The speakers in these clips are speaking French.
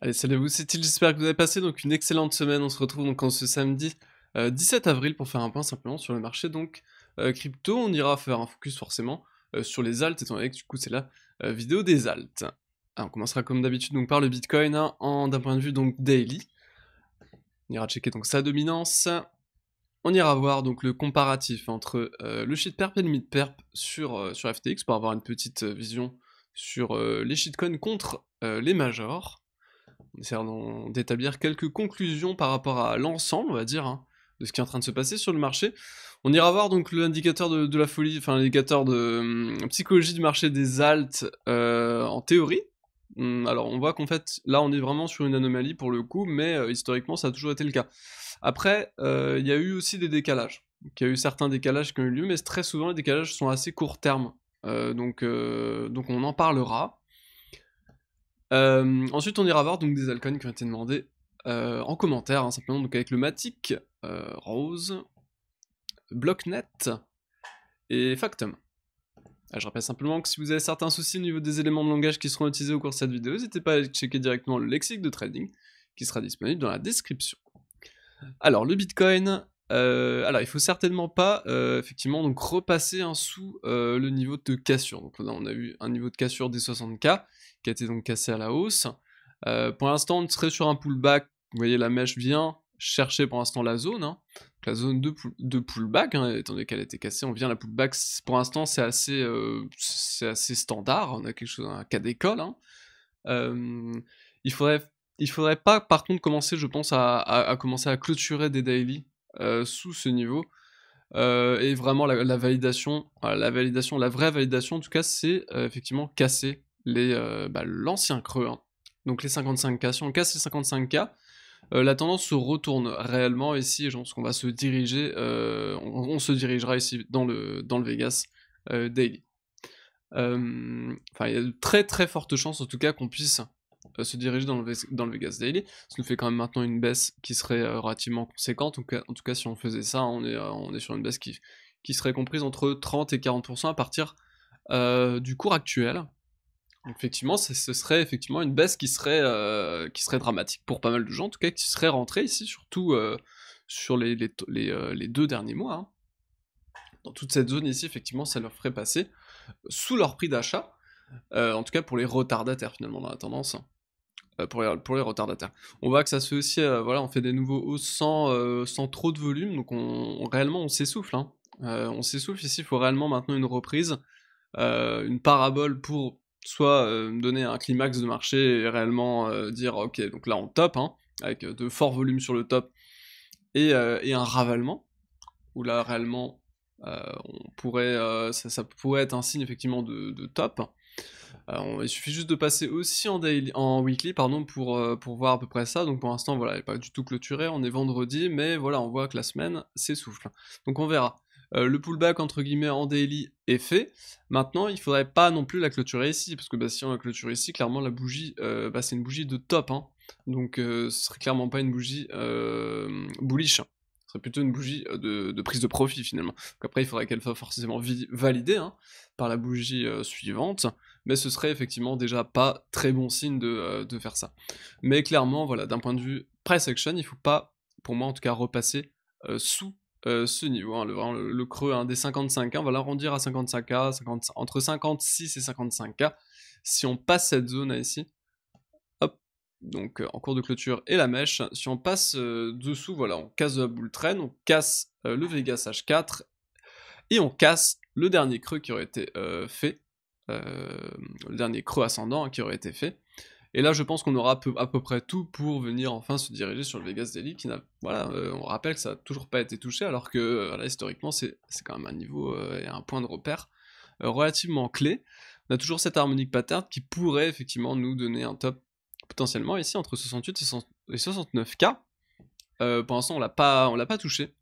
Allez, salut à vous, c'est Til, j'espère que vous avez passé donc une excellente semaine. On se retrouve donc en ce samedi 17 euh, avril pour faire un point simplement sur le marché donc euh, crypto. On ira faire un focus forcément euh, sur les altes, étant donné que du coup c'est la vidéo des altes. on commencera comme d'habitude donc par le Bitcoin hein, en d'un point de vue donc daily. On ira checker donc sa dominance. On ira voir donc le comparatif entre le shit perp et le mid perp sur, sur FTX pour avoir une petite vision sur les shitcoins contre les majors. On essayant d'établir quelques conclusions par rapport à l'ensemble, on va dire, hein, de ce qui est en train de se passer sur le marché. On ira voir donc l'indicateur de, la folie, enfin l'indicateur de hum, psychologie du marché des altes euh, en théorie. Hum, alors on voit qu'en fait là on est vraiment sur une anomalie pour le coup, mais euh, historiquement ça a toujours été le cas. Après, euh, il y a eu aussi des décalages. il y a eu certains décalages qui ont eu lieu, mais très souvent les décalages sont assez court terme. donc, donc on en parlera euh, ensuite, on ira voir donc des alcools qui ont été demandés euh, en commentaire, hein, simplement, donc avec le Matic, euh, Rose, BlockNet et Factum. Ah, je rappelle simplement que si vous avez certains soucis au niveau des éléments de langage qui seront utilisés au cours de cette vidéo, n'hésitez pas à checker directement le lexique de trading qui sera disponible dans la description. Alors, le Bitcoin, il alors, il faut certainement pas, effectivement, donc repasser un hein, sous le niveau de cassure. Donc, on on a eu un niveau de cassure des 60K qui a été donc cassé à la hausse. Euh, pour l'instant, on serait sur un pullback. Vous voyez, la mèche vient chercher pour l'instant la zone. Hein. la zone de, pullback, hein, étant donné qu'elle a été cassée, on vient la pullback. Pour l'instant, euh, c'est assez, standard. On a quelque chose, un cas d'école. Hein. Euh, il faudrait, il faudrait pas, par contre, commencer, je pense, à, commencer à clôturer des daily sous ce niveau. et vraiment la, validation, la validation, la vraie validation en tout cas, c'est effectivement casser euh, bah, l'ancien creux. Hein. Donc les 55K. Si on casse les 55K, euh, la tendance se retourne réellement ici. Je pense qu'on va se diriger, euh, on, se dirigera ici dans le, dans le Vegas Daily. il y a de très très fortes chances en tout cas qu'on puisse se diriger dans le, Vegas Daily. Ça nous fait quand même maintenant une baisse qui serait relativement conséquente. En tout, cas, si on faisait ça, on est, on est sur une baisse qui, qui serait comprise entre 30 et 40% à partir du cours actuel. Effectivement, ce serait effectivement une baisse qui serait, euh, qui serait dramatique pour pas mal de gens, en tout cas qui serait rentrée ici, surtout euh, sur les, euh, les, deux derniers mois. Hein. Dans toute cette zone ici, effectivement, ça leur ferait passer sous leur prix d'achat, en tout cas pour les retardataires finalement dans la tendance. Hein. Pour, les, pour les retardataires. On voit que ça se fait aussi, voilà, on fait des nouveaux hausses sans, sans trop de volume, donc on, réellement on s'essouffle. Hein. on s'essouffle ici, il faut réellement maintenant une reprise, une parabole pour soit euh, donner un climax de marché et réellement euh, dire ok donc là on top hein, avec euh, de forts volumes sur le top et, un ravalement où là réellement on pourrait ça, pourrait être un signe effectivement de, top il suffit juste de passer aussi en, daily, en weekly pardon, pour, pour voir à peu près ça. Donc pour l'instant, voilà, il pas du tout clôturé. On est vendredi, mais voilà, on voit que la semaine s'essouffle. Donc on verra. Euh, le pullback entre guillemets en daily est fait. Maintenant, il faudrait pas non plus la clôturer ici, parce que bah, si on la clôture ici, clairement la bougie, euh, bah, c'est une bougie de top, hein. donc ce euh, ce serait clairement pas une bougie bullish. Hein. Ce serait plutôt une bougie de, prise de profit finalement. après, il faudrait qu'elle soit forcément validée hein, par la bougie suivante, mais ce serait effectivement déjà pas très bon signe de, faire ça. Mais clairement, voilà, d'un point de vue price action, il faut pas, pour moi en tout cas, repasser sous euh, ce niveau, hein, le, creux hein, des 55K, on va l'arrondir à 55K, entre 56 et 55K. Si on passe cette zone ici, hop, donc euh, en cours de clôture et la mèche, si on passe euh, dessous, voilà, on casse la boule train on casse le Vegas H4 et on casse le dernier creux qui aurait été fait, le dernier creux ascendant hein, qui aurait été fait. Et là, je pense qu'on aura à peu, près tout pour venir enfin se diriger sur le Vegas Daily, qui n'a, voilà, euh, on rappelle que ça n'a toujours pas été touché, alors que euh, historiquement, c'est quand même un niveau euh, et un point de repère relativement clé. On a toujours cette harmonique pattern qui pourrait effectivement nous donner un top potentiellement ici entre 68 et 69K. pour l'instant, on l'a pas, on l'a pas touché.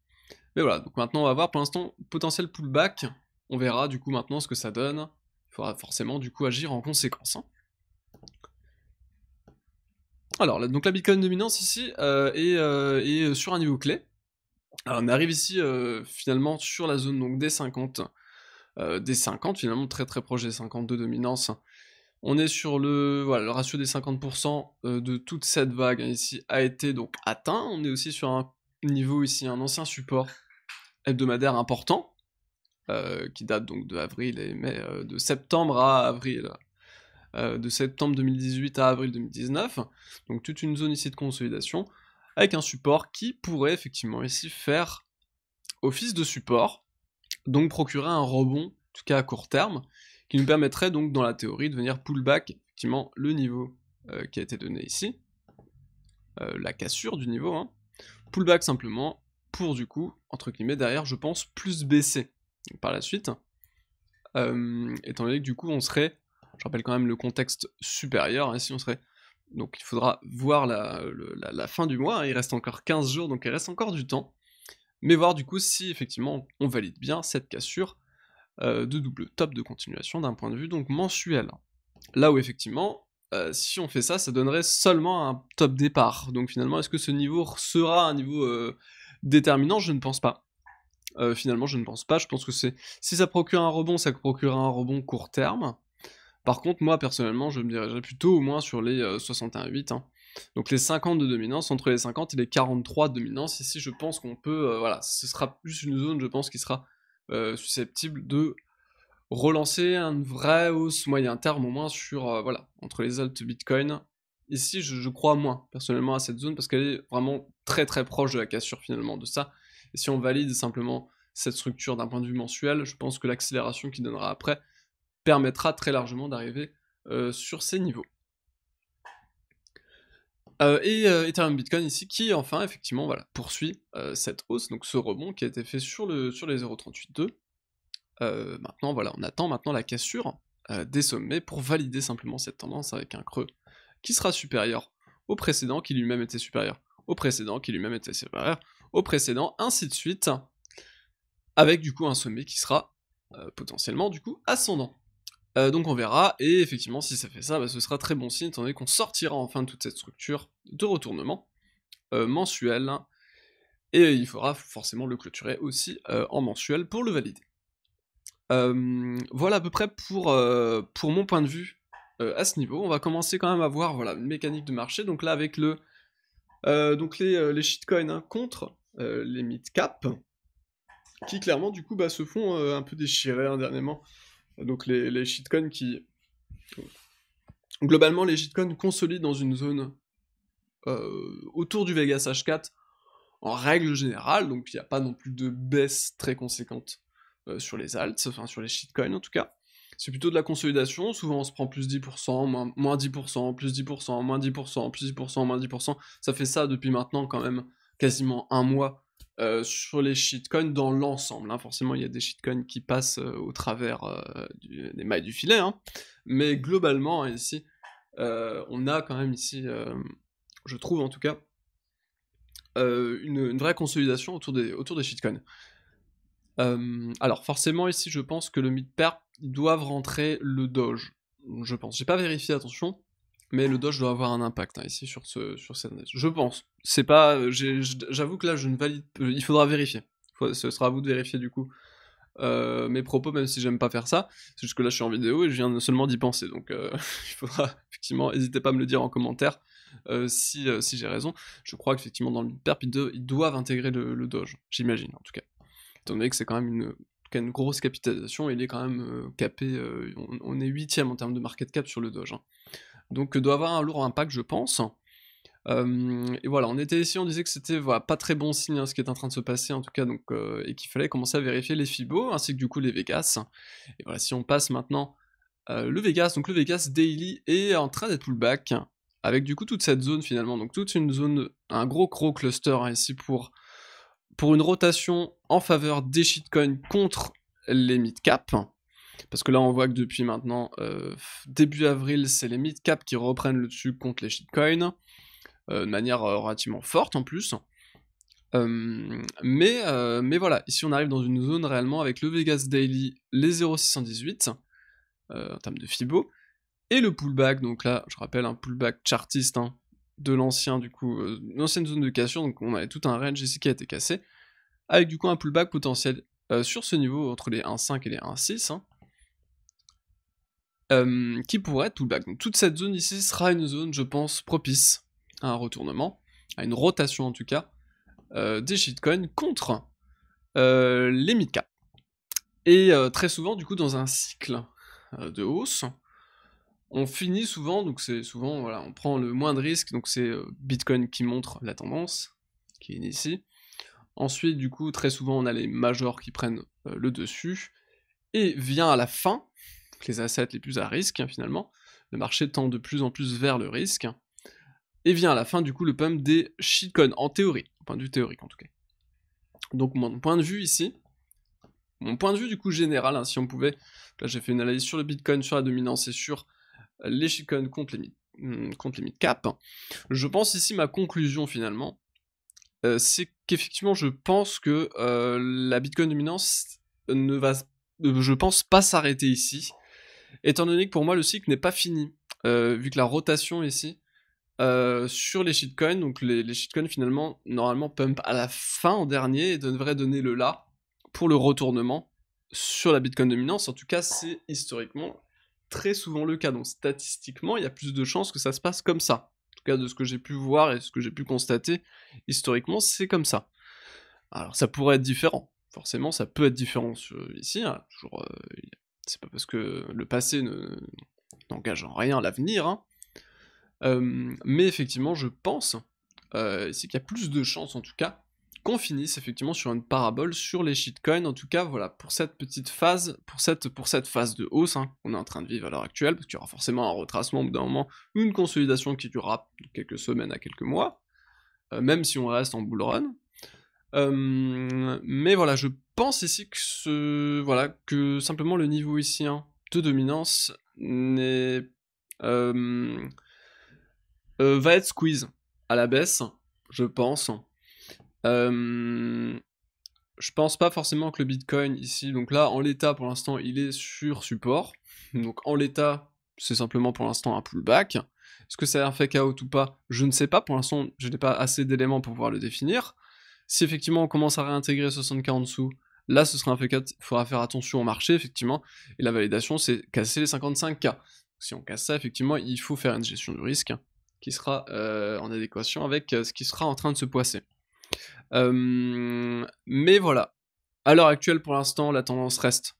Mais voilà, donc maintenant, on va voir pour l'instant potentiel pullback. On verra du coup maintenant ce que ça donne. Il faudra forcément du coup agir en conséquence. Hein alors, donc la Bitcoin dominance ici euh, est, euh, euh, sur un niveau clé. Alors, on arrive ici finalement sur la zone donc des 50, des 50 finalement très très proche des 50 de dominance. On est sur le, voilà, le ratio des 50% de toute cette vague hein, ici a été donc atteint. On est aussi sur un niveau ici, un ancien support hebdomadaire important qui date donc de avril et mai, de septembre à avril euh, de septembre 2018 à avril 2019, donc toute une zone ici de consolidation, avec un support qui pourrait effectivement ici faire office de support, donc procurer un rebond, en tout cas à court terme, qui nous permettrait donc dans la théorie de venir pullback effectivement le niveau euh, qui a été donné ici, euh, la cassure du niveau, hein. pullback simplement pour du coup, entre guillemets, derrière, je pense, plus baisser par la suite, étant donné que du coup on serait je rappelle quand même le contexte supérieur, hein, si on serait... Donc il faudra voir la, fin du mois, hein, il reste encore 15 jours, donc il reste encore du temps. Mais voir du coup si effectivement on valide bien cette cassure euh, de double top de continuation d'un point de vue donc mensuel. Là où effectivement, euh, si on fait ça, ça donnerait seulement un top départ. Donc finalement, est-ce que ce niveau sera un niveau euh, déterminant Je ne pense pas. finalement, je ne pense pas. Je pense que c'est si ça procure un rebond, ça procure un rebond court terme. Par contre, moi personnellement, je me dirigerais plutôt au moins sur les 61,8. Euh, hein. Donc les 50 de dominance, entre les 50 et les 43 de dominance, ici je pense qu'on peut, euh, voilà, ce sera plus une zone, je pense, qui sera euh, susceptible de relancer une vraie hausse moyen terme, au moins sur, voilà, entre les alt Bitcoin. Ici, je, je, crois moins, personnellement, à cette zone, parce qu'elle est vraiment très très proche de la cassure, finalement, de ça. Et si on valide simplement cette structure d'un point de vue mensuel, je pense que l'accélération qui donnera après permettra très largement d'arriver euh, sur ces niveaux. Euh, et euh, Ethereum Bitcoin ici qui enfin effectivement voilà, poursuit cette hausse, donc ce rebond qui a été fait sur, le, sur les 0,38.2. maintenant voilà, on attend maintenant la cassure des sommets pour valider simplement cette tendance avec un creux qui sera supérieur au précédent, qui lui-même était supérieur au précédent, qui lui-même était supérieur au précédent, ainsi de suite, avec du coup un sommet qui sera potentiellement du coup ascendant. Euh, donc on verra, et effectivement si ça fait ça, bah, ce sera très bon signe, étant donné qu'on sortira enfin de toute cette structure de retournement euh, mensuel, et il faudra forcément le clôturer aussi euh, en mensuel pour le valider. voilà à peu près pour, pour mon point de vue à ce niveau. On va commencer quand même à voir une mécanique de marché, donc là avec le, les, les shitcoins hein, contre les mid-cap, qui clairement du coup bah, se font un peu déchirer hein, dernièrement. Donc les, les shitcoins qui... Globalement, les shitcoins consolident dans une zone euh, autour du Vegas H4 en règle générale, donc il n'y a pas non plus de baisse très conséquente euh, sur les alts, enfin sur les shitcoins en tout cas. C'est plutôt de la consolidation, souvent on se prend plus 10%, moins, moins 10%, plus 10%, moins 10%, plus 10%, moins 10%, ça fait ça depuis maintenant quand même quasiment un mois euh, sur les shitcoins dans l'ensemble. Hein. Forcément, il y a des shitcoins qui passent euh, au travers euh, des mailles du filet, hein. mais globalement, hein, ici, on a quand même ici, je trouve en tout cas, une, vraie consolidation autour des, autour des shitcoins. alors, forcément, ici, je pense que le mid pair doivent rentrer le Doge. Je pense. J'ai pas vérifié, attention mais le Doge doit avoir un impact hein, ici sur, ce, sur cette Je pense. C'est pas. Euh, j'avoue que là, je ne valide. Il faudra vérifier. ce sera à vous de vérifier du coup euh, mes propos, même si j'aime pas faire ça. C'est juste que là, je suis en vidéo et je viens seulement d'y penser. Donc, euh, il faudra effectivement. N'hésitez pas à me le dire en commentaire si, j'ai raison. Je crois qu'effectivement, dans le perp, ils, doivent intégrer le, Doge. J'imagine, en tout cas. Étant donné que c'est quand même une, grosse capitalisation, il est quand même capé. on, est huitième en termes de market cap sur le Doge. Hein donc doit avoir un lourd impact, je pense. Euh, et voilà, on était ici, on disait que c'était voilà, pas très bon signe hein, ce qui est en train de se passer en tout cas, donc, euh, et qu'il fallait commencer à vérifier les FIBO ainsi que du coup les Vegas. Et voilà, si on passe maintenant euh, le Vegas, donc le Vegas Daily est en train d'être pullback avec du coup toute cette zone finalement, donc toute une zone, un gros gros cluster hein, ici pour, pour une rotation en faveur des shitcoins contre les mid-cap. Parce que là, on voit que depuis maintenant, euh, début avril, c'est les mid-cap qui reprennent le dessus contre les shitcoins, euh, de manière euh, relativement forte en plus. mais, mais voilà, ici on arrive dans une zone réellement avec le Vegas Daily, les 0,618 en termes de FIBO, et le pullback, donc là je rappelle un pullback chartiste hein, de l'ancien du coup, l'ancienne zone de cassure, donc on avait tout un range ici qui a été cassé, avec du coup un pullback potentiel sur ce niveau entre les 1.5 et les 1.6. Hein. Euh, qui pourrait être pullback. Donc toute cette zone ici sera une zone, je pense, propice à un retournement, à une rotation en tout cas, euh, des shitcoins contre euh, les mid Et très souvent, du coup, dans un cycle de hausse, on finit souvent, donc c'est souvent, voilà, on prend le moins de risque, donc c'est Bitcoin qui montre la tendance, qui est ici. Ensuite, du coup, très souvent, on a les majors qui prennent le dessus. Et vient à la fin, les assets les plus à risque finalement. Le marché tend de plus en plus vers le risque. Et vient à la fin du coup le pump des shitcoins, en théorie, au point de vue théorique en tout cas. Donc mon point de vue ici, mon point de vue du coup général, hein, si on pouvait, là j'ai fait une analyse sur le Bitcoin, sur la dominance et sur les shitcoins contre les, hmm, contre cap Je pense ici ma conclusion finalement, euh, c'est qu'effectivement je pense que euh, la Bitcoin dominance ne va, euh, je pense pas s'arrêter ici. Étant donné que pour moi, le cycle n'est pas fini, euh, vu que la rotation ici, euh, sur les shitcoins, donc les, shitcoins finalement, normalement pump à la fin en dernier et devrait donner le là pour le retournement sur la Bitcoin dominance. En tout cas, c'est historiquement très souvent le cas. Donc statistiquement, il y a plus de chances que ça se passe comme ça. En tout cas, de ce que j'ai pu voir et ce que j'ai pu constater, historiquement, c'est comme ça. Alors ça pourrait être différent. Forcément, ça peut être différent ici. Hein, toujours, euh, c'est pas parce que le passé n'engage en rien l'avenir, hein. euh, mais effectivement, je pense, euh, c'est qu'il y a plus de chances en tout cas qu'on finisse effectivement sur une parabole sur les shitcoins. En tout cas, voilà, pour cette petite phase, pour cette, pour cette phase de hausse hein, qu'on est en train de vivre à l'heure actuelle, parce qu'il y aura forcément un retracement au bout d'un moment, une consolidation qui durera quelques semaines à quelques mois, euh, même si on reste en bull run. Euh, mais voilà, je pense ici que ce, voilà, que simplement le niveau ici de dominance n'est, euh, euh, va être squeeze à la baisse, je pense. je pense pas forcément que le Bitcoin ici, donc là en l'état pour l'instant il est sur support, donc en l'état c'est simplement pour l'instant un pullback. Est-ce que a un fake out ou pas Je ne sais pas. Pour l'instant, je n'ai pas assez d'éléments pour pouvoir le définir. Si effectivement on commence à réintégrer 60 en dessous, là ce sera un fait 4 il faudra faire attention au marché effectivement, et la validation c'est casser les 55K. si on casse ça, effectivement, il faut faire une gestion du risque qui sera euh, en adéquation avec euh, ce qui sera en train de se poisser. Euh, mais voilà, à l'heure actuelle pour l'instant, la tendance reste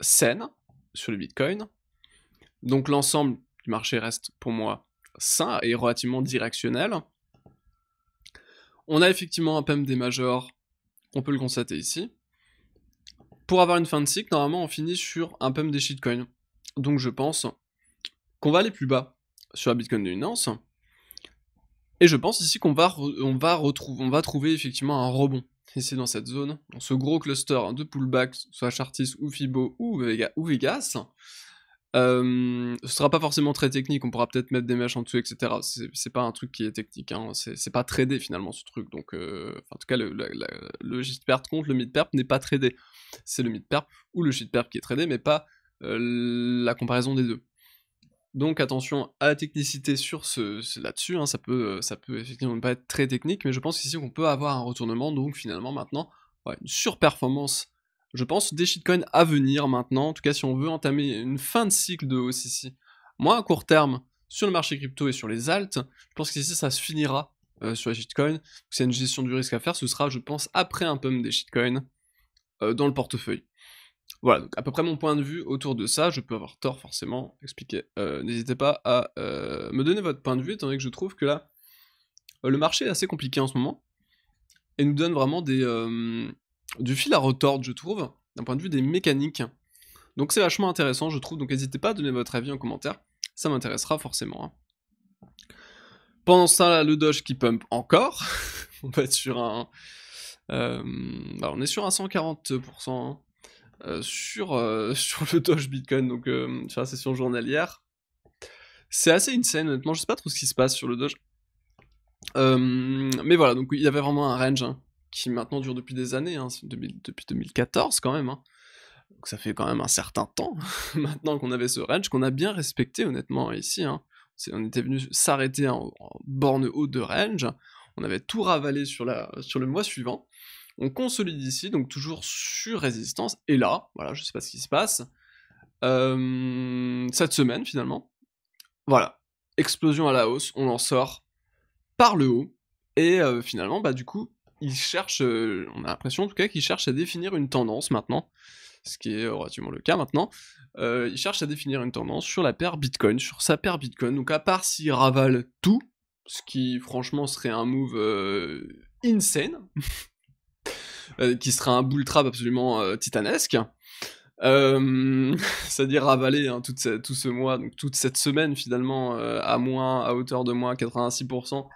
saine sur le Bitcoin. Donc l'ensemble du marché reste pour moi sain et relativement directionnel. On a effectivement un PEM des majeurs on peut le constater ici. Pour avoir une fin de cycle, normalement on finit sur un PEM des shitcoins. Donc je pense qu'on va aller plus bas sur la Bitcoin dominance. Et je pense ici qu'on va, on va, retrouver, on va trouver effectivement un rebond ici dans cette zone, dans ce gros cluster de pullback, soit Chartis ou Fibo ou, ou Vegas. Euh, ce sera pas forcément très technique, on pourra peut-être mettre des mèches en dessous, etc. C'est pas un truc qui est technique, hein. c'est pas tradé finalement ce truc. Donc, euh, en tout cas, le, le, le contre le mid perp n'est pas tradé. C'est le mid perp ou le shit qui est tradé, mais pas euh, la comparaison des deux. Donc attention à la technicité sur ce, là-dessus, hein. ça peut ça peut effectivement pas être très technique, mais je pense qu'ici qu'on peut avoir un retournement, donc finalement maintenant une surperformance je pense, des shitcoins à venir maintenant, en tout cas si on veut entamer une fin de cycle de hausse ici. Moi, à court terme, sur le marché crypto et sur les altes, je pense qu'ici, ça se finira euh, sur les shitcoins. C'est une gestion du risque à faire. Ce sera, je pense, après un pump des shitcoins euh, dans le portefeuille. Voilà, donc à peu près mon point de vue autour de ça. Je peux avoir tort, forcément. Expliquer. Euh, n'hésitez pas à me donner votre point de vue, étant donné que je trouve que là, le marché est assez compliqué en ce moment et nous donne vraiment des, du fil à retordre, je trouve, d'un point de vue des mécaniques. Donc c'est vachement intéressant, je trouve, donc n'hésitez pas à donner votre avis en commentaire, ça m'intéressera forcément. Hein. Pendant ça, là, le Doge qui pump encore, on va être sur un... Euh, bah, on est sur un 140%. Hein. Euh, sur, euh, sur le Doge Bitcoin, donc sur la session journalière. C'est assez insane, honnêtement, je sais pas trop ce qui se passe sur le Doge. mais voilà, donc il y avait vraiment un range hein qui maintenant dure depuis des années, hein, depuis 2014 quand même. Hein. Donc ça fait quand même un certain temps maintenant qu'on avait ce range, qu'on a bien respecté honnêtement ici. Hein. On était venu s'arrêter en, borne haute de range, on avait tout ravalé sur, la, sur le mois suivant. On consolide ici, donc toujours sur résistance. Et là, voilà, je sais pas ce qui se passe. Euh, cette semaine finalement, voilà, explosion à la hausse, on en sort par le haut. Et euh, finalement, bah du coup, il cherche, euh, on a l'impression en tout cas qu'il cherche à définir une tendance maintenant, ce qui est relativement le cas maintenant. Euh, il cherche à définir une tendance sur la paire Bitcoin, sur sa paire Bitcoin. Donc à part s'il ravale tout, ce qui franchement serait un move euh, insane, qui serait un bull trap absolument titanesque. c'est-à-dire ravaler hein, tout ce mois, toute cette semaine finalement à moins, à hauteur de moins 86%,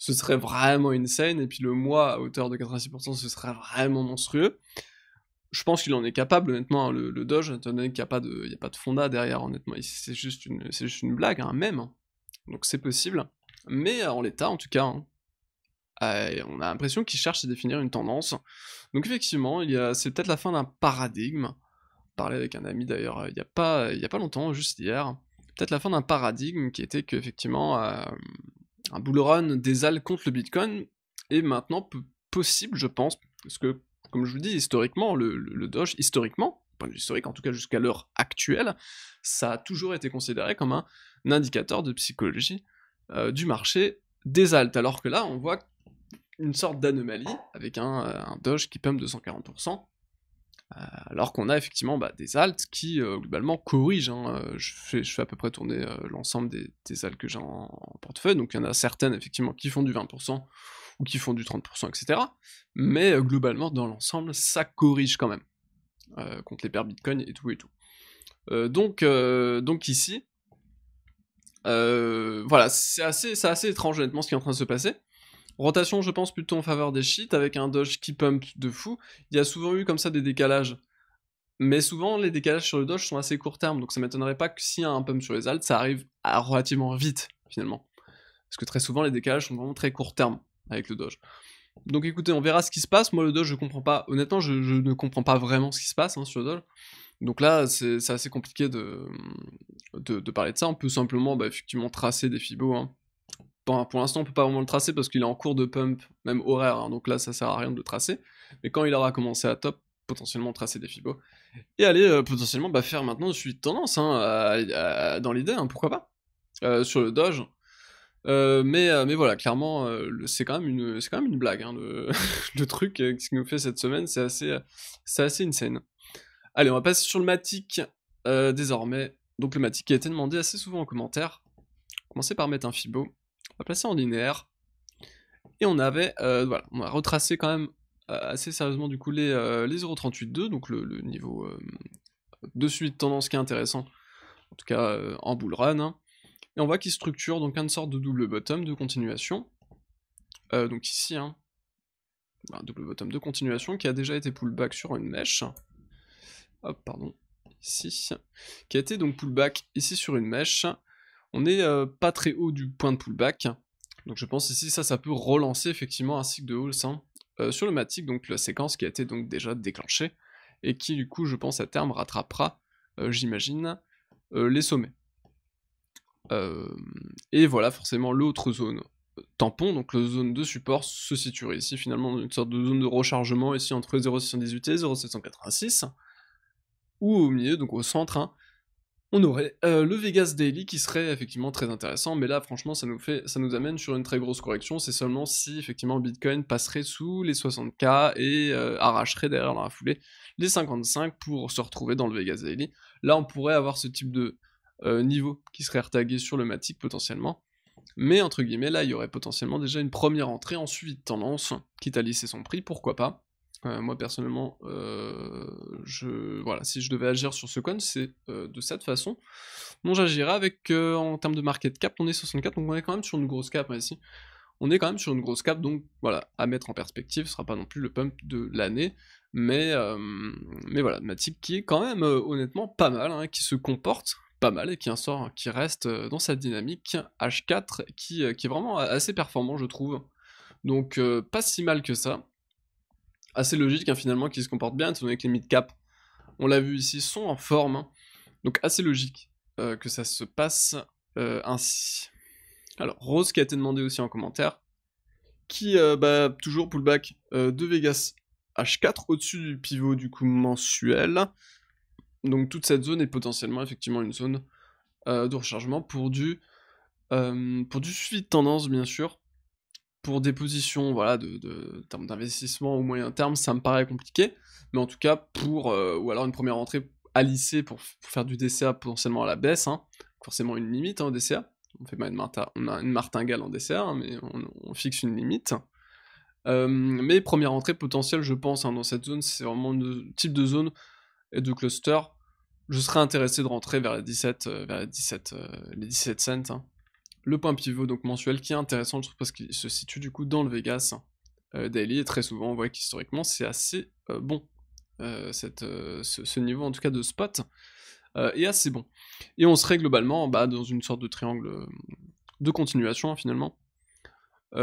ce serait vraiment une scène, et puis le moi à hauteur de 86%, ce serait vraiment monstrueux. Je pense qu'il en est capable, honnêtement, hein, le, Doge, étant donné qu'il n'y a, pas de, il a pas de fonda derrière, honnêtement. C'est juste, une, juste une blague, un hein, Donc c'est possible. Mais euh, en l'état, en tout cas, hein, euh, on a l'impression qu'il cherche à définir une tendance. Donc effectivement, c'est peut-être la fin d'un paradigme. Parlais avec un ami d'ailleurs euh, il n'y a, pas, il a pas longtemps, juste hier. Peut-être la fin d'un paradigme qui était qu'effectivement, un bull run des Alts contre le Bitcoin est maintenant possible, je pense, parce que, comme je vous dis, historiquement, le, Doge, historiquement, point de historique, en tout cas jusqu'à l'heure actuelle, ça a toujours été considéré comme un, indicateur de psychologie euh, du marché des altes, alors que là, on voit une sorte d'anomalie avec un, euh, Doge qui pump de 140%, euh, alors qu'on a effectivement bah, des alts qui euh, globalement corrigent. Hein. Euh, je, fais, à peu près tourner l'ensemble des, des, altes que j'ai en, portefeuille. Donc il y en a certaines effectivement qui font du 20% ou qui font du 30%, etc. Mais globalement, dans l'ensemble, ça corrige quand même contre les paires Bitcoin et tout et tout. donc, donc ici, voilà, c'est assez, assez étrange honnêtement ce qui est en train de se passer. Rotation, je pense, plutôt en faveur des shit avec un Doge qui pump de fou. Il y a souvent eu comme ça des décalages. Mais souvent, les décalages sur le Doge sont assez court terme, donc ça m'étonnerait pas que s'il y a un pump sur les alts, ça arrive relativement vite, finalement. Parce que très souvent, les décalages sont vraiment très court terme avec le Doge. Donc écoutez, on verra ce qui se passe. Moi, le dodge, je comprends pas. Honnêtement, je, ne comprends pas vraiment ce qui se passe hein, sur le dodge. Donc là, c'est assez compliqué de, parler de ça. On peut simplement, bah, effectivement, tracer des fibos. Hein pour, l'instant, on peut pas vraiment le tracer parce qu'il est en cours de pump, même horaire, hein, donc là, ça sert à rien de le tracer. Mais quand il aura commencé à top, potentiellement tracer des fibos et aller euh, potentiellement bah, faire maintenant de suite tendance hein, dans l'idée, hein, pourquoi pas, euh, sur le Doge. Euh, mais, mais voilà, clairement, c'est quand, même une, blague. le, truc qui nous fait cette semaine, c'est assez, c'est assez insane. Allez, on va passer sur le Matic désormais. Donc, le Matic qui a été demandé assez souvent en commentaire. Commencez par mettre un Fibo. On va placé en linéaire. Et on avait, euh, voilà, on a retracé quand même euh, assez sérieusement du coup les, 0,38.2, euh, donc le, niveau de suite tendance qui est intéressant, en tout cas en bull run. Hein. Et on voit qu'il structure donc une sorte de double bottom de continuation. donc ici, hein, bah, un double bottom de continuation qui a déjà été pullback sur une mèche. Hop, pardon, ici. Qui a été donc pullback ici sur une mèche. On n'est euh, pas très haut du point de pullback. Donc je pense ici, ça, ça peut relancer effectivement un cycle de hausse hein, euh, sur le Matic, donc la séquence qui a été donc déjà déclenchée, et qui du coup, je pense, à terme rattrapera, euh, j'imagine, les sommets. et voilà forcément l'autre zone tampon, donc la zone de support se situerait ici finalement dans une sorte de zone de rechargement ici entre 0,618 et 0,786, ou au milieu, donc au centre, hein, on aurait euh, le Vegas Daily qui serait effectivement très intéressant, mais là franchement ça nous fait ça nous amène sur une très grosse correction, c'est seulement si effectivement Bitcoin passerait sous les 60k et euh, arracherait derrière dans la foulée les 55 pour se retrouver dans le Vegas Daily. Là on pourrait avoir ce type de euh, niveau qui serait retagué sur le Matic potentiellement. Mais entre guillemets là il y aurait potentiellement déjà une première entrée en suivi de tendance, quitte à lisser son prix, pourquoi pas. Euh, moi personnellement, euh, je, voilà, si je devais agir sur ce coin, c'est euh, de cette façon dont j'agirais avec, en termes de market cap, on est 64, donc on est quand même sur une grosse cap ici. On est quand même sur une grosse cap, donc voilà, à mettre en perspective, ce sera pas non plus le pump de l'année, mais, mais voilà, ma type qui est quand même honnêtement pas mal, hein, qui se comporte pas mal et qui sort, qui reste dans sa dynamique H4, qui est vraiment assez performant, je trouve. Donc pas si mal que ça assez logique hein, finalement qui se comporte bien, étant donné que les mid-cap, on l'a vu ici, sont en forme. Hein. Donc assez logique euh, que ça se passe euh, ainsi. Alors Rose qui a été demandé aussi en commentaire, qui euh, bah, toujours pullback de Vegas H4 au-dessus du pivot du coup mensuel. Donc toute cette zone est potentiellement effectivement une zone de rechargement pour du, pour du suivi de tendance bien sûr pour des positions voilà, de, d'investissement au moyen terme, ça me paraît compliqué. Mais en tout cas, pour, euh, ou alors une première entrée à lycée pour, faire du DCA potentiellement à la baisse, hein. forcément une limite en hein, DCA. On fait pas une, on a une martingale en DCA, hein, mais on, fixe une limite. Euh, mais première entrée potentielle, je pense, dans cette zone, c'est vraiment le type de zone et de cluster. Je serais intéressé de rentrer vers 17, euh, vers les 17, les 17 cents le point pivot donc mensuel qui est intéressant, parce qu'il se situe du coup dans le Vegas hein. euh, daily, et très souvent on voit qu'historiquement c'est assez euh, bon, euh, ce, niveau en tout cas de spot est assez bon. Et on serait globalement bah, dans une sorte de triangle de continuation hein, finalement,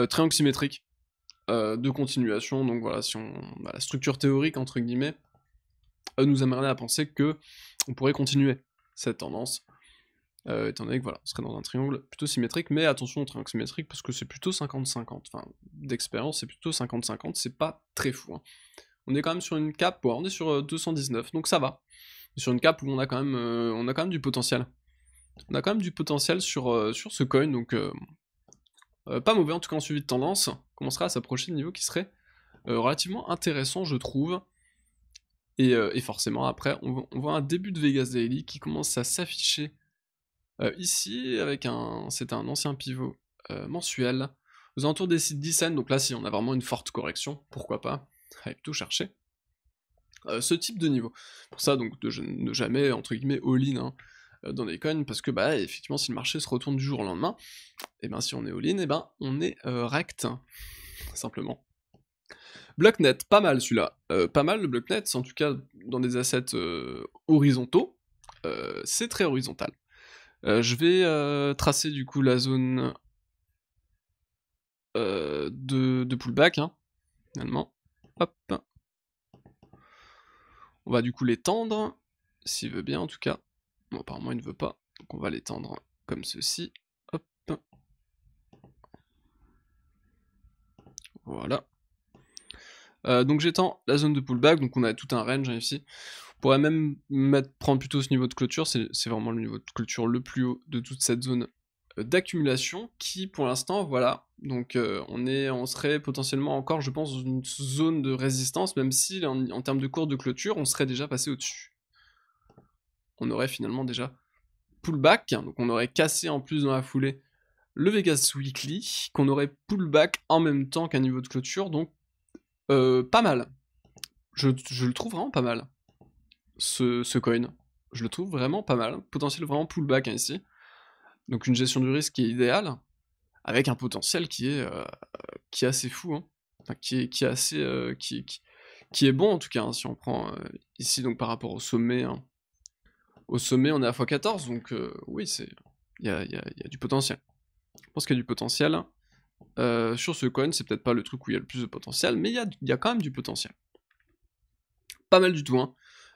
triangle symétrique de continuation, donc voilà, si on, bah, la structure théorique entre guillemets nous amènerait à penser que on pourrait continuer cette tendance euh, étant donné que voilà, on serait dans un triangle plutôt symétrique, mais attention au triangle symétrique parce que c'est plutôt 50-50, enfin d'expérience c'est plutôt 50-50, c'est pas très fou. Hein. On est quand même sur une cape, on est sur 219, euh, donc ça va. Sur une cape où on a quand même, euh, on a quand même du potentiel. On a quand même du potentiel sur, sur ce coin, donc pas mauvais en tout cas en suivi de tendance. On commencera à s'approcher de niveau qui serait relativement intéressant, je trouve. Et, forcément, après, on, voit un début de Vegas Daily qui commence à s'afficher euh, ici, avec un, c'est un ancien pivot euh, mensuel, aux alentours des 10 cents, donc là si on a vraiment une forte correction, pourquoi pas, avec tout chercher, euh, ce type de niveau. Pour ça, donc, de ne jamais, entre guillemets, all-in hein, dans des coins, parce que, bah, effectivement, si le marché se retourne du jour au lendemain, et eh ben si on est all-in, et eh ben on est rect, simplement. Blocknet, pas mal celui-là. pas mal le Blocknet, en tout cas dans des assets horizontaux. c'est très horizontal. Euh, je vais euh, tracer du coup la zone euh, de, pullback, hein, finalement. Hop. On va du coup l'étendre, s'il veut bien en tout cas. Bon, apparemment il ne veut pas, donc on va l'étendre comme ceci. Hop. Voilà. donc j'étends la zone de pullback, donc on a tout un range hein, ici pourrait même mettre, prendre plutôt ce niveau de clôture, c'est vraiment le niveau de clôture le plus haut de toute cette zone euh, d'accumulation qui pour l'instant voilà donc euh, on est on serait potentiellement encore je pense dans une zone de résistance même si en, termes de cours de clôture on serait déjà passé au dessus on aurait finalement déjà pullback donc on aurait cassé en plus dans la foulée le Vegas Weekly qu'on aurait pullback en même temps qu'un niveau de clôture donc euh, pas mal je, je le trouve vraiment pas mal ce, coin. Je le trouve vraiment pas mal. Potentiel vraiment pullback back hein, ici. Donc une gestion du risque qui est idéale, avec un potentiel qui est, euh, qui est assez fou, hein. qui, est, assez, euh, qui, est bon en tout cas, hein, si on prend euh, ici donc par rapport au sommet. Au sommet, on est à x14, donc oui, c'est il y a, du potentiel. Je pense qu'il y a du potentiel. sur ce coin, c'est peut-être pas le truc où il y a le plus de potentiel, mais il y a, y a, quand même du potentiel. Pas mal du tout.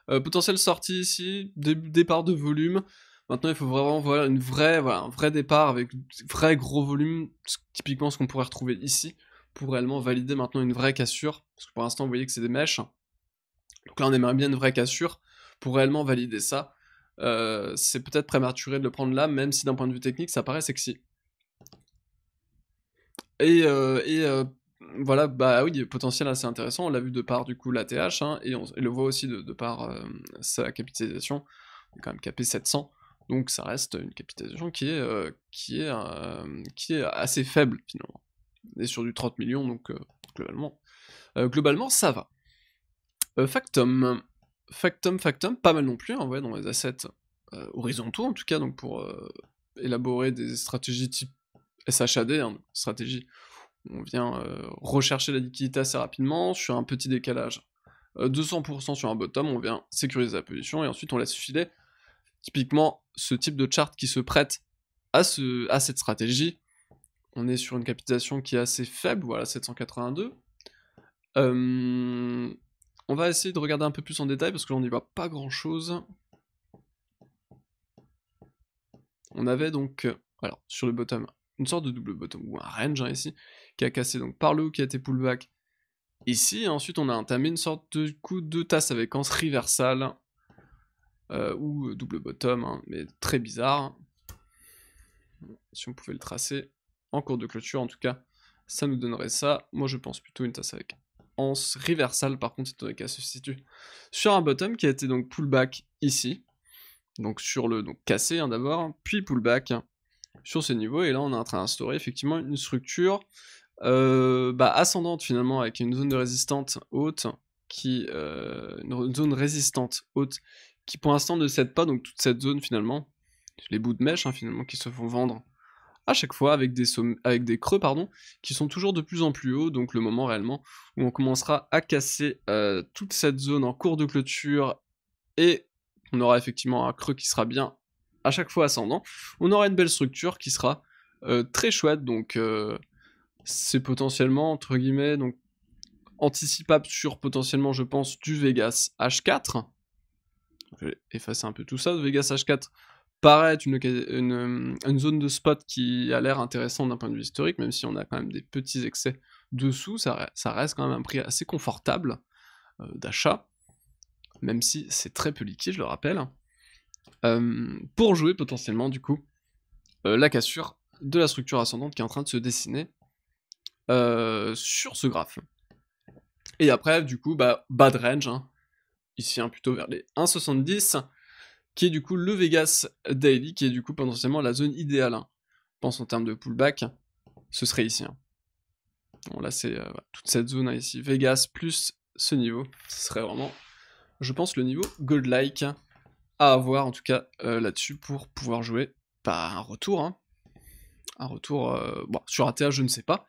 Euh, potentiel sortie ici, départ de volume. Maintenant, il faut vraiment voir une vraie, un vrai départ avec vrai gros volume, typiquement ce qu'on pourrait retrouver ici, pour réellement valider maintenant une vraie cassure. Parce que pour l'instant, vous voyez que c'est des mèches. Donc là, on aimerait bien une vraie cassure pour réellement valider ça. Euh, c'est peut-être prématuré de le prendre là, même si d'un point de vue technique, ça paraît sexy. Et, euh, voilà, bah oui, potentiel assez intéressant. On l'a vu de par du coup la TH, hein, et on le voit aussi de, de par euh, sa capitalisation. On est quand même capé 700, donc ça reste une capitalisation qui est, euh, qui est, euh, qui est assez faible finalement. On est sur du 30 millions, donc globalement, globalement ça va. Factum, Factum, Factum, pas mal non plus, hein, ouais, dans les assets horizontaux en tout cas, donc pour élaborer des stratégies type SHAD, hein, stratégie on vient euh, rechercher la liquidité assez rapidement sur un petit décalage. 200% euh, sur un bottom, on vient sécuriser la position et ensuite on laisse filer. Typiquement, ce type de chart qui se prête à, cette stratégie, on est sur une capitalisation qui est assez faible, voilà 782. Hum, on va essayer de regarder un peu plus en détail parce que là on n'y voit pas grand chose. On avait donc, euh, alors sur le bottom, une sorte de double bottom, ou un range hein, ici, qui a cassé donc par le haut qui a été pullback ici, et ensuite on a entamé une sorte de coup de tasse avec anse reversal, euh, ou double bottom, hein, mais très bizarre. Si on pouvait le tracer en cours de clôture, en tout cas, ça nous donnerait ça. Moi je pense plutôt une tasse avec anse reversal, par contre, étant donné cas se situe sur un bottom qui a été donc pullback ici, donc sur le donc cassé hein, d'abord, puis pullback, back sur ce niveau. Et là, on est en train d'instaurer effectivement une structure euh, bah, ascendante finalement, avec une zone de résistante haute qui euh, une zone résistante haute qui pour l'instant ne cède pas. Donc toute cette zone finalement, les bouts de mèche hein, finalement qui se font vendre à chaque fois avec des, avec des creux pardon, qui sont toujours de plus en plus hauts, donc le moment réellement où on commencera à casser euh, toute cette zone en cours de clôture et on aura effectivement un creux qui sera bien à chaque fois ascendant, on aura une belle structure qui sera euh, très chouette. Donc euh, c'est potentiellement entre guillemets donc anticipable sur potentiellement je pense du Vegas H4. Je vais effacer un peu tout ça. Le Vegas H4 paraît une, euh, une, zone de spot qui a l'air intéressante d'un point de vue historique, même si on a quand même des petits excès dessous, ça, reste quand même un prix assez confortable d'achat, même si c'est très peu liquide, je le rappelle. Euh, pour jouer potentiellement, du coup, euh, la cassure de la structure ascendante qui est en train de se dessiner euh, sur ce graphe. Et après, du coup, bah, bad range, hein. ici hein, plutôt vers les 1,70, qui est du coup le Vegas Daily, qui est du coup potentiellement la zone idéale. Hein. Je pense en termes de pullback, ce serait ici. Bon, là, c'est toute cette zone ici, Vegas plus ce niveau, ce serait vraiment, je pense, le niveau gold-like à avoir en tout cas euh, là-dessus pour pouvoir jouer pas un retour. Hein. Un retour euh, sur ATA, je ne sais pas.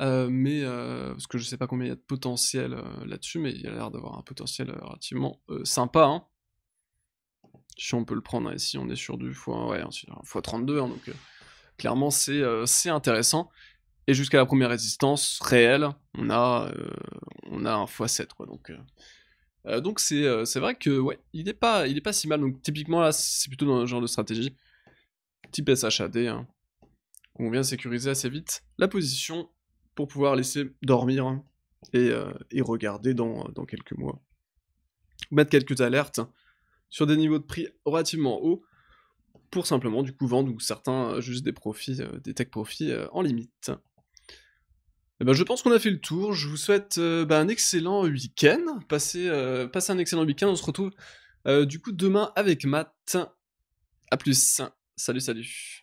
Euh, mais parce que je ne sais pas combien il y a de potentiel là-dessus, mais il y a l'air d'avoir un potentiel relativement sympa. Hein. Si on peut le prendre, ici hein, on est sur du x, ouais, fois 32, donc clairement c'est intéressant. Et jusqu'à la première résistance réelle, on a, on a un x7, quoi. Donc euh, donc euh, c'est vrai que ouais, il est pas pas si mal. Donc typiquement là, c'est plutôt dans un genre de stratégie type SHAD. Hein. où on vient sécuriser assez vite la position pour pouvoir laisser dormir hein, euh, et, regarder dans, quelques mois. Mettre quelques alertes hein, sur des niveaux de prix relativement hauts pour simplement du coup vendre ou certains juste des profits, des tech profits en limite. Eh ben, je pense qu'on a fait le tour. Je vous souhaite euh, bah, un excellent week-end. Passez, euh, un excellent week-end. On se retrouve euh, du coup demain avec Matt. A plus. Salut, salut.